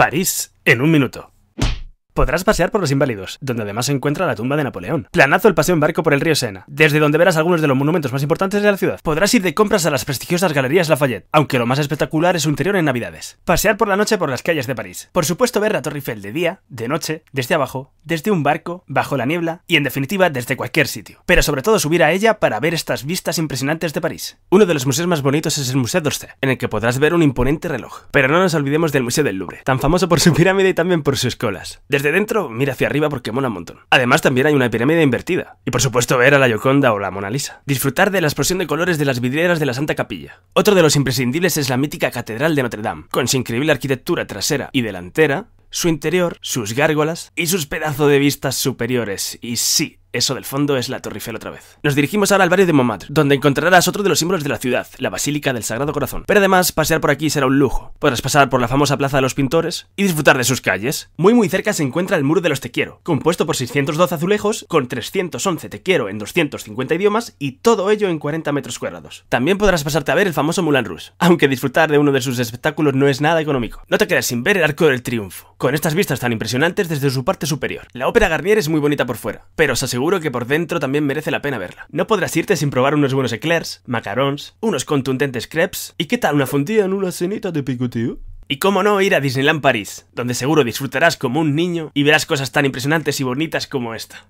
París en un minuto. Podrás pasear por los Inválidos, donde además se encuentra la tumba de Napoleón. Planazo el paseo en barco por el río Sena, desde donde verás algunos de los monumentos más importantes de la ciudad. Podrás ir de compras a las prestigiosas galerías Lafayette, aunque lo más espectacular es su interior en Navidades. Pasear por la noche por las calles de París. Por supuesto ver la Torre Eiffel de día, de noche, desde abajo desde un barco, bajo la niebla y en definitiva desde cualquier sitio. Pero sobre todo subir a ella para ver estas vistas impresionantes de París. Uno de los museos más bonitos es el Museo d'Orsay, en el que podrás ver un imponente reloj. Pero no nos olvidemos del Museo del Louvre, tan famoso por su pirámide y también por sus colas. Desde dentro, mira hacia arriba porque mola un montón. Además también hay una pirámide invertida. Y por supuesto ver a la Gioconda o la Mona Lisa. Disfrutar de la explosión de colores de las vidrieras de la Santa Capilla. Otro de los imprescindibles es la mítica Catedral de Notre Dame, con su increíble arquitectura trasera y delantera, su interior, sus gárgolas y sus pedazos de vistas superiores. Y sí, eso del fondo es la Torre Eiffel otra vez. Nos dirigimos ahora al barrio de Montmartre, donde encontrarás otro de los símbolos de la ciudad, la Basílica del Sagrado Corazón. Pero además, pasear por aquí será un lujo. Podrás pasar por la famosa Plaza de los Pintores y disfrutar de sus calles. Muy muy cerca se encuentra el Muro de los Te Quiero, compuesto por 612 azulejos, con 311 Te Quiero en 250 idiomas y todo ello en 40 metros cuadrados. También podrás pasarte a ver el famoso Moulin Rouge, aunque disfrutar de uno de sus espectáculos no es nada económico. No te quedes sin ver el Arco del Triunfo, con estas vistas tan impresionantes desde su parte superior. La Ópera Garnier es muy bonita por fuera, pero se aseguro seguro que por dentro también merece la pena verla. No podrás irte sin probar unos buenos eclairs, macarons, unos contundentes crepes y qué tal una fundida en una cenita de picoteo. Y cómo no ir a Disneyland París, donde seguro disfrutarás como un niño y verás cosas tan impresionantes y bonitas como esta.